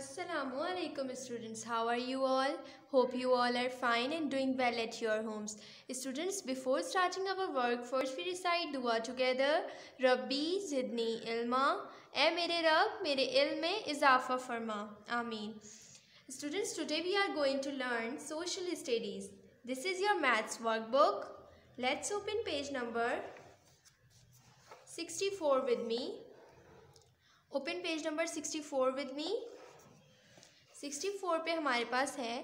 Assalamu alaikum students how are you all hope you all are fine and doing well at your homes students before starting our work first we recite dua together rabbi zidni ilma ए mere rab, mere ilme में farma. Amin. Students, today we are going to learn social studies. This is your maths workbook. Let's open page number 64 with me open page number 64 with me sixty four पर हमारे पास है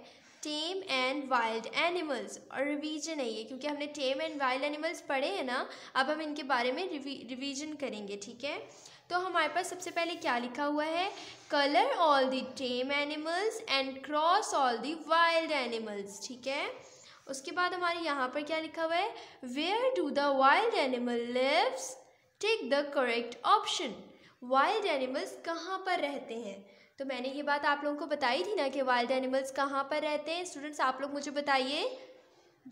tame and wild animals और revision है ये क्योंकि हमने टेम and wild animals पढ़े हैं ना अब हम इनके बारे में रिवी रिवीजन करेंगे ठीक है तो हमारे पास सबसे पहले क्या लिखा हुआ है colour all the tame animals and cross all the wild animals ठीक है उसके बाद हमारे यहाँ पर क्या लिखा हुआ है where do the wild animal lives take the correct option wild animals कहाँ पर रहते हैं तो मैंने ये बात आप लोगों को बताई थी ना कि वाइल्ड एनिमल्स कहाँ पर रहते हैं स्टूडेंट्स आप लोग मुझे बताइए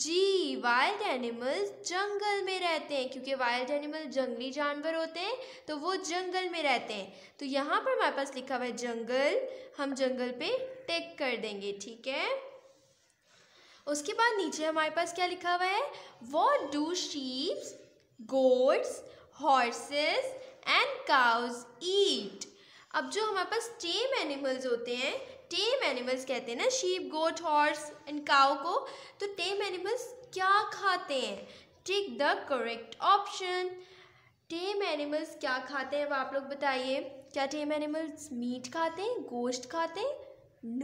जी वाइल्ड एनिमल्स जंगल में रहते हैं क्योंकि वाइल्ड एनिमल जंगली जानवर होते हैं तो वो जंगल में रहते हैं तो यहाँ पर हमारे पास लिखा हुआ है जंगल हम जंगल पे टेक कर देंगे ठीक है उसके बाद नीचे हमारे पास क्या लिखा हुआ है what do sheeps goats horses and cows eat अब जो हमारे पास टेम एनिमल्स होते हैं टेम एनिमल्स कहते हैं ना sheep goat horse and cow को तो टेम एनिमल्स क्या खाते हैं tick the correct option tame animals क्या खाते हैं अब आप लोग बताइए क्या टेम एनिमल्स मीट खाते हैं गोश्त खाते हैं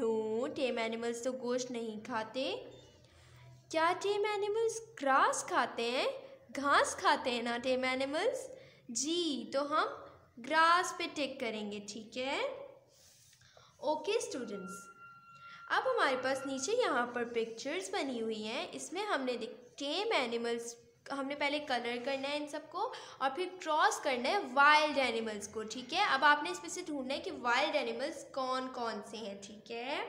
नो टेम एनिमल्स तो गोश्त नहीं खाते क्या टेम एनिमल्स ग्रास खाते हैं घास खाते हैं ना टेम एनिमल्स जी तो हम ग्रास पे टिक करेंगे ठीक है ओके स्टूडेंट्स अब हमारे पास नीचे यहाँ पर पिक्चर्स बनी हुई हैं इसमें हमने टेम एनिमल्स हमने पहले कलर करना है इन सबको और फिर क्रॉस करना है वाइल्ड एनिमल्स को ठीक है अब आपने इसमें से ढूंढना है कि वाइल्ड एनिमल्स कौन कौन से हैं ठीक है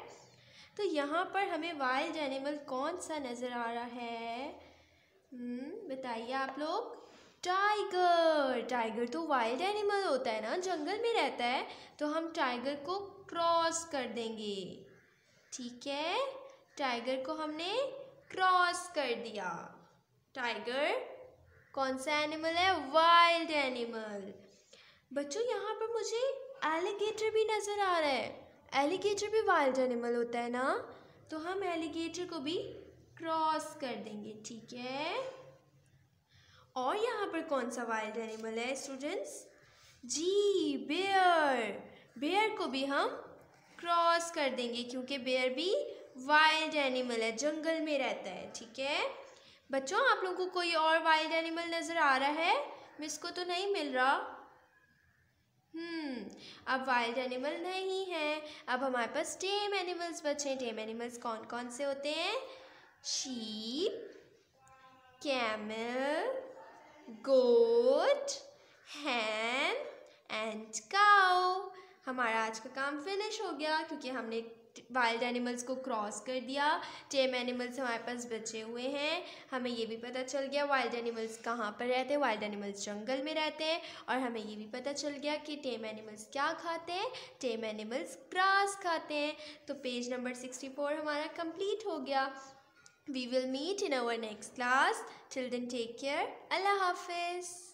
तो यहाँ पर हमें वाइल्ड एनिमल कौन सा नज़र आ रहा है हम्म, बताइए आप लोग टाइगर टाइगर तो वाइल्ड एनिमल होता है ना जंगल में रहता है तो हम टाइगर को क्रॉस कर देंगे ठीक है टाइगर को हमने क्रॉस कर दिया टाइगर कौन सा एनिमल है वाइल्ड एनिमल बच्चों यहाँ पर मुझे एलिगेटर भी नज़र आ रहा है एलिगेटर भी वाइल्ड एनिमल होता है ना तो हम एलिगेटर को भी क्रॉस कर देंगे ठीक है और यहाँ पर कौन सा वाइल्ड एनिमल है स्टूडेंट्स जी बेयर बेयर को भी हम क्रॉस कर देंगे क्योंकि बेयर भी वाइल्ड एनिमल है जंगल में रहता है ठीक है बच्चों आप लोगों को कोई और वाइल्ड एनिमल नज़र आ रहा है मिस को तो नहीं मिल रहा हम्म अब वाइल्ड एनिमल नहीं है अब हमारे पास टेम एनिमल्स बचे हैं टेम एनिमल्स कौन कौन से होते हैं sheep camel goat, ham and cow. हमारा आज का काम फिनिश हो गया क्योंकि हमने वाइल्ड एनिमल्स को क्रॉस कर दिया टेम एनिमल्स हमारे पास बचे हुए हैं हमें ये भी पता चल गया वाइल्ड एनिमल्स कहाँ पर रहते हैं वाइल्ड एनिमल्स जंगल में रहते हैं और हमें ये भी पता चल गया कि टेम एनिमल्स क्या खाते हैं टेम एनिमल्स ग्रास खाते हैं तो पेज नंबर सिक्सटी फोर हमारा कंप्लीट हो गया We will meet in our next class. Till then, take care. Allah Hafiz.